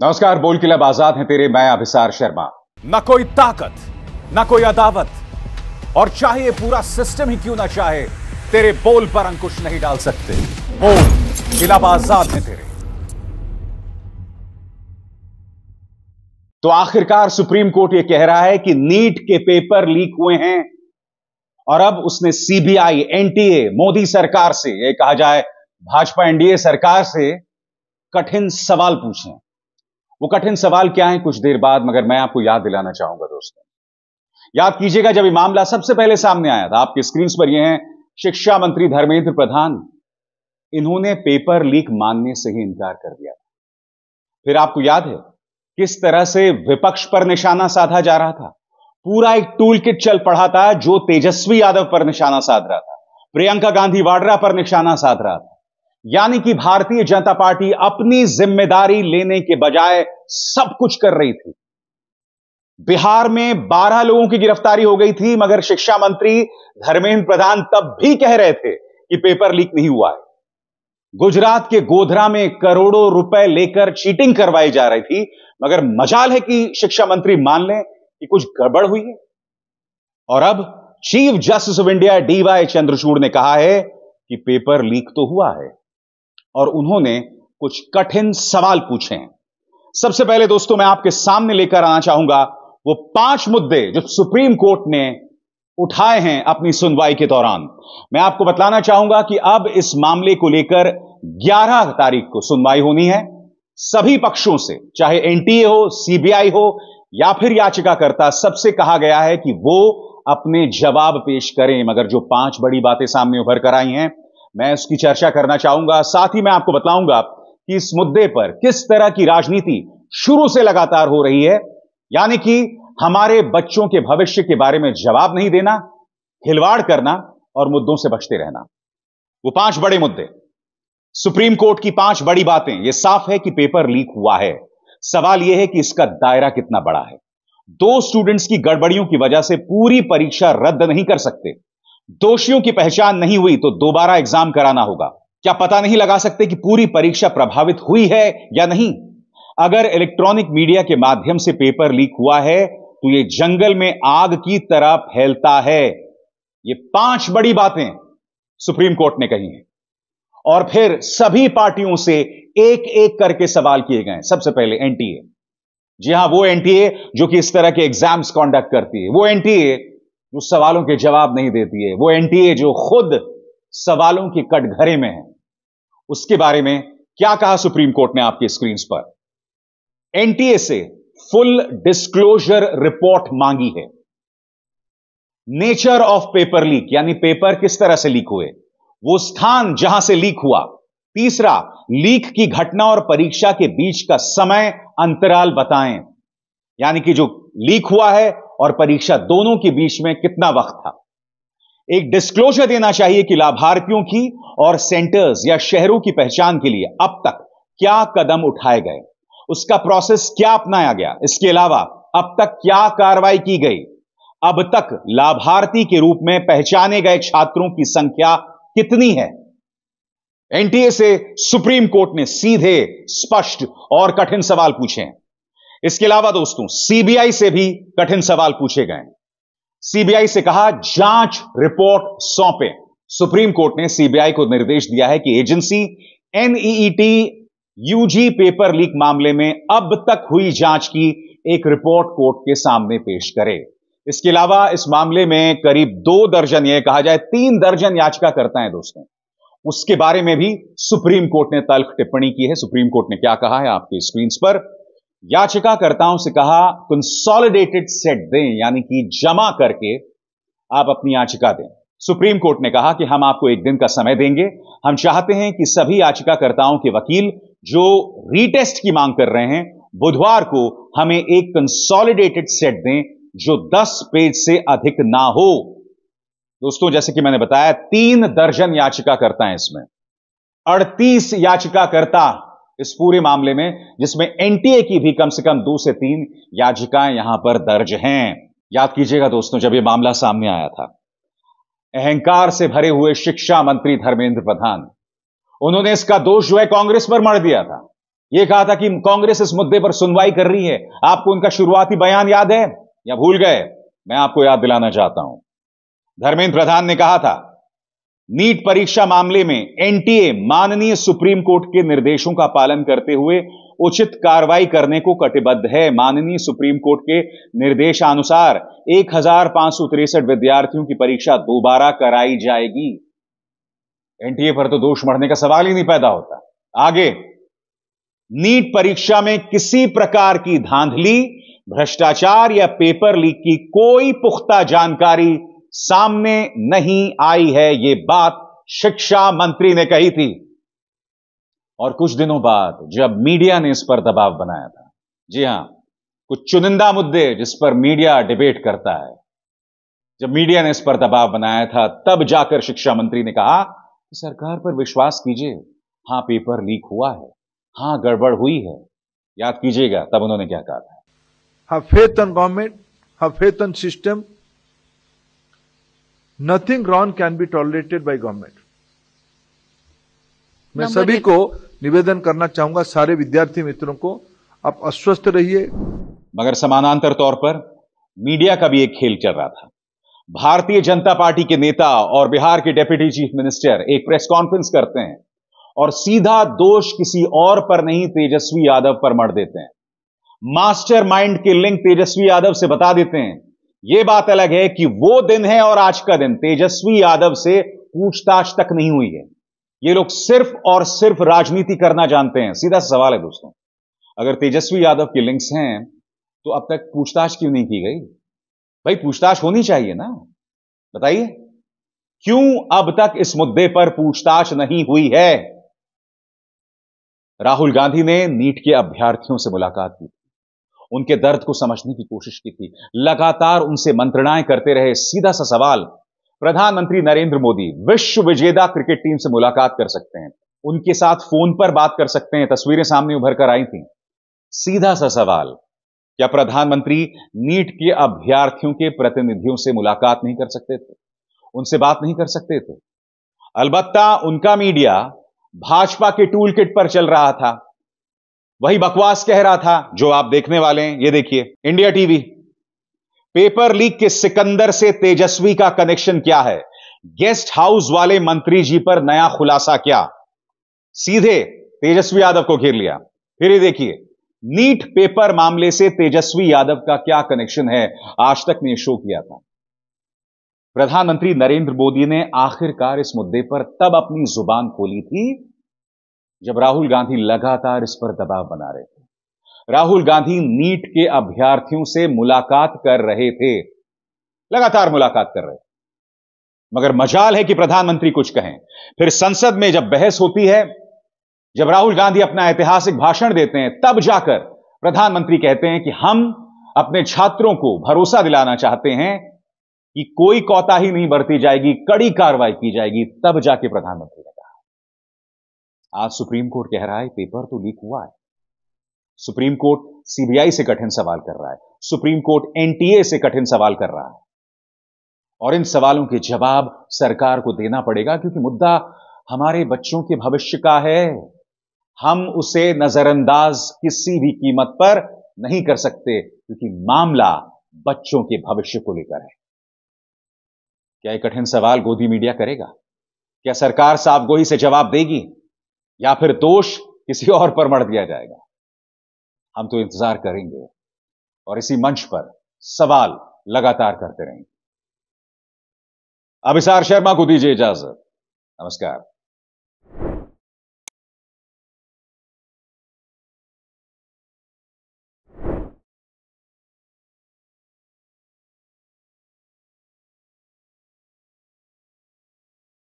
नमस्कार बोल किलब आजाद हैं तेरे मैं अभिसार शर्मा न कोई ताकत न कोई अदावत और चाहे पूरा सिस्टम ही क्यों ना चाहे तेरे बोल पर अंकुश नहीं डाल सकते बोल किलब आजाद हैं तेरे तो आखिरकार सुप्रीम कोर्ट यह कह रहा है कि नीट के पेपर लीक हुए हैं और अब उसने सीबीआई एनटीए मोदी सरकार से ये कहा जाए भाजपा एनडीए सरकार से कठिन सवाल पूछे वो कठिन सवाल क्या है कुछ देर बाद मगर मैं आपको याद दिलाना चाहूंगा दोस्तों याद कीजिएगा जब ये मामला सबसे पहले सामने आया था आपके स्क्रीन पर यह है शिक्षा मंत्री धर्मेंद्र प्रधान इन्होंने पेपर लीक मानने से ही इनकार कर दिया था फिर आपको याद है किस तरह से विपक्ष पर निशाना साधा जा रहा था पूरा एक टूल किट चल पड़ा था जो तेजस्वी यादव पर निशाना साध रहा था प्रियंका गांधी वाड्रा पर निशाना साध रहा था यानी कि भारतीय जनता पार्टी अपनी जिम्मेदारी लेने के बजाय सब कुछ कर रही थी बिहार में 12 लोगों की गिरफ्तारी हो गई थी मगर शिक्षा मंत्री धर्मेंद्र प्रधान तब भी कह रहे थे कि पेपर लीक नहीं हुआ है गुजरात के गोधरा में करोड़ों रुपए लेकर चीटिंग करवाई जा रही थी मगर मजाल है कि शिक्षा मंत्री मान लें कि कुछ गड़बड़ हुई है और अब chief justice of India D Y Chandrachud ने कहा है कि पेपर लीक तो हुआ है और उन्होंने कुछ कठिन सवाल पूछे हैं सबसे पहले दोस्तों मैं आपके सामने लेकर आना चाहूंगा वो पांच मुद्दे जो सुप्रीम कोर्ट ने उठाए हैं अपनी सुनवाई के दौरान मैं आपको बतलाना चाहूंगा कि अब इस मामले को लेकर 11 तारीख को सुनवाई होनी है सभी पक्षों से चाहे एनटीए हो सीबीआई हो या फिर याचिकाकर्ता सबसे कहा गया है कि वो अपने जवाब पेश करें मगर जो पांच बड़ी बातें सामने उभर कर आई हैं मैं उसकी चर्चा करना चाहूंगा साथ ही मैं आपको बताऊंगा कि इस मुद्दे पर किस तरह की राजनीति शुरू से लगातार हो रही है यानी कि हमारे बच्चों के भविष्य के बारे में जवाब नहीं देना खिलवाड़ करना और मुद्दों से बचते रहना वो पांच बड़े मुद्दे सुप्रीम कोर्ट की पांच बड़ी बातें यह साफ है कि पेपर लीक हुआ है सवाल यह है कि इसका दायरा कितना बड़ा है दो स्टूडेंट्स की गड़बड़ियों की वजह से पूरी परीक्षा रद्द नहीं कर सकते दोषियों की पहचान नहीं हुई तो दोबारा एग्जाम कराना होगा क्या पता नहीं लगा सकते कि पूरी परीक्षा प्रभावित हुई है या नहीं अगर इलेक्ट्रॉनिक मीडिया के माध्यम से पेपर लीक हुआ है तो यह जंगल में आग की तरह फैलता है ये पांच बड़ी बातें सुप्रीम कोर्ट ने कही हैं और फिर सभी पार्टियों से एक एक करके सवाल किए गए सबसे पहले एनटीए जी हां वो एनटीए जो कि इस तरह के एग्जाम्स कंडक्ट करती है वो एनटीए जो सवालों के जवाब नहीं देती है वो एनटीए जो खुद सवालों के कटघरे में है उसके बारे में क्या कहा सुप्रीम कोर्ट ने आपके स्क्रीन पर एनटीए से फुल डिस्क्लोजर रिपोर्ट मांगी है नेचर ऑफ पेपर लीक यानी पेपर किस तरह से लीक हुए वो स्थान जहां से लीक हुआ तीसरा लीक की घटना और परीक्षा के बीच का समय अंतराल बताएं यानी कि जो लीक हुआ है और परीक्षा दोनों के बीच में कितना वक्त था एक डिस्क्लोजर देना चाहिए कि लाभार्थियों की और सेंटर्स या शहरों की पहचान के लिए अब तक क्या कदम उठाए गए उसका प्रोसेस क्या अपनाया गया इसके अलावा अब तक क्या कार्रवाई की गई अब तक लाभार्थी के रूप में पहचाने गए छात्रों की संख्या कितनी है एनटीए से सुप्रीम कोर्ट ने सीधे स्पष्ट और कठिन सवाल पूछे हैं इसके अलावा दोस्तों सीबीआई से भी कठिन सवाल पूछे गए सीबीआई से कहा जांच रिपोर्ट सौंपे सुप्रीम कोर्ट ने सीबीआई को निर्देश दिया है कि agency NEET UG e e paper leak मामले में अब तक हुई जांच की एक रिपोर्ट कोर्ट के सामने पेश करे इसके अलावा इस मामले में करीब दो दर्जन यह कहा जाए तीन दर्जन याचिकाकर्ता है दोस्तों उसके बारे में भी सुप्रीम कोर्ट ने तल्ख टिप्पणी की है सुप्रीम कोर्ट ने क्या कहा है आपके स्क्रीन पर याचिकाकर्ताओं से कहा कंसोलिडेटेड सेट दें यानी कि जमा करके आप अपनी याचिका दें सुप्रीम कोर्ट ने कहा कि हम आपको एक दिन का समय देंगे हम चाहते हैं कि सभी याचिकाकर्ताओं के वकील जो रीटेस्ट की मांग कर रहे हैं बुधवार को हमें एक कंसोलिडेटेड सेट दें जो 10 पेज से अधिक ना हो दोस्तों जैसे कि मैंने बताया तीन दर्जन याचिकाकर्ता है इसमें 38 याचिकाकर्ता इस पूरे मामले में जिसमें एनटीए की भी कम से कम दो से तीन याचिकाएं यहां पर दर्ज हैं याद कीजिएगा दोस्तों जब यह मामला सामने आया था अहंकार से भरे हुए शिक्षा मंत्री धर्मेंद्र प्रधान उन्होंने इसका दोष जो है कांग्रेस पर मर दिया था यह कहा था कि कांग्रेस इस मुद्दे पर सुनवाई कर रही है आपको उनका शुरुआती बयान याद है या भूल गए मैं आपको याद दिलाना चाहता हूं धर्मेंद्र प्रधान ने कहा था नीट परीक्षा मामले में एनटीए माननीय सुप्रीम कोर्ट के निर्देशों का पालन करते हुए उचित कार्रवाई करने को कटिबद्ध है माननीय सुप्रीम कोर्ट के निर्देशानुसार एक विद्यार्थियों की परीक्षा दोबारा कराई जाएगी एनटीए पर तो दोष मढ़ने का सवाल ही नहीं पैदा होता आगे नीट परीक्षा में किसी प्रकार की धांधली भ्रष्टाचार या पेपर लीक की कोई पुख्ता जानकारी सामने नहीं आई है यह बात शिक्षा मंत्री ने कही थी और कुछ दिनों बाद जब मीडिया ने इस पर दबाव बनाया था जी हां कुछ चुनिंदा मुद्दे जिस पर मीडिया डिबेट करता है जब मीडिया ने इस पर दबाव बनाया था तब जाकर शिक्षा मंत्री ने कहा कि सरकार पर विश्वास कीजिए हां पेपर लीक हुआ है हां गड़बड़ हुई है याद कीजिएगा तब उन्होंने क्या कहा था हफेतन गवर्नमेंट हफेतन system nothing wrong can be tolerated by government मैं सभी को निवेदन करना चाहूंगा सारे विद्यार्थी मित्रों को आप अस्वस्थ रहिए मगर समानांतर तौर पर मीडिया का भी एक खेल चल रहा था भारतीय जनता पार्टी के नेता और बिहार के डेप्यूटी चीफ मिनिस्टर एक प्रेस कॉन्फ्रेंस करते हैं और सीधा दोष किसी और पर नहीं तेजस्वी यादव पर मर देते हैं मास्टर माइंड के लिंक तेजस्वी यादव से बता देते हैं यह बात अलग है कि वो दिन है और आज का दिन तेजस्वी यादव से पूछताछ तक नहीं हुई है ये लोग सिर्फ और सिर्फ राजनीति करना जानते हैं सीधा सवाल है दोस्तों अगर तेजस्वी यादव के लिंक्स हैं तो अब तक पूछताछ क्यों नहीं की गई भाई पूछताछ होनी चाहिए ना बताइए क्यों अब तक इस मुद्दे पर पूछताछ नहीं हुई है राहुल गांधी ने नीट के अभ्यर्थियों से मुलाकात की उनके दर्द को समझने की कोशिश की थी लगातार उनसे मंत्रणाएं करते रहे सीधा सा सवाल प्रधानमंत्री नरेंद्र मोदी विश्व विजेता क्रिकेट टीम से मुलाकात कर सकते हैं उनके साथ फोन पर बात कर सकते हैं तस्वीरें सामने उभर कर आई थी सीधा सा सवाल क्या प्रधानमंत्री नीट के अभ्यर्थियों के प्रतिनिधियों से मुलाकात नहीं कर सकते थे उनसे बात नहीं कर सकते थे अलबत्ता उनका मीडिया भाजपा के टूल किट पर चल रहा था वही बकवास कह रहा था जो आप देखने वाले हैं ये देखिए इंडिया टीवी पेपर लीक के सिकंदर से तेजस्वी का कनेक्शन क्या है गेस्ट हाउस वाले मंत्री जी पर नया खुलासा क्या सीधे तेजस्वी यादव को घेर लिया फिर ये देखिए नीट पेपर मामले से तेजस्वी यादव का क्या कनेक्शन है आज तक ने शो किया था प्रधानमंत्री नरेंद्र मोदी ने आखिरकार इस मुद्दे पर तब अपनी जुबान खोली थी जब राहुल गांधी लगातार इस पर दबाव बना रहे थे राहुल गांधी नीट के अभ्यर्थियों से मुलाकात कर रहे थे लगातार मुलाकात कर रहे थे मगर मजाल है कि प्रधानमंत्री कुछ कहें फिर संसद में जब बहस होती है जब राहुल गांधी अपना ऐतिहासिक भाषण देते हैं तब जाकर प्रधानमंत्री कहते हैं कि हम अपने छात्रों को भरोसा दिलाना चाहते हैं कि कोई कोताही नहीं बरती जाएगी कड़ी कार्रवाई की जाएगी तब जाके प्रधानमंत्री आज सुप्रीम कोर्ट कह रहा है पेपर तो लीक हुआ है सुप्रीम कोर्ट सीबीआई से कठिन सवाल कर रहा है सुप्रीम कोर्ट एनटीए से कठिन सवाल कर रहा है और इन सवालों के जवाब सरकार को देना पड़ेगा क्योंकि मुद्दा हमारे बच्चों के भविष्य का है हम उसे नजरअंदाज किसी भी कीमत पर नहीं कर सकते क्योंकि मामला बच्चों के भविष्य को लेकर है क्या यह कठिन सवाल गोदी मीडिया करेगा क्या सरकार साफ गोही से जवाब देगी या फिर दोष किसी और पर मढ़ दिया जाएगा हम तो इंतजार करेंगे और इसी मंच पर सवाल लगातार करते रहेंगे अभिसार शर्मा को दीजिए इजाजत नमस्कार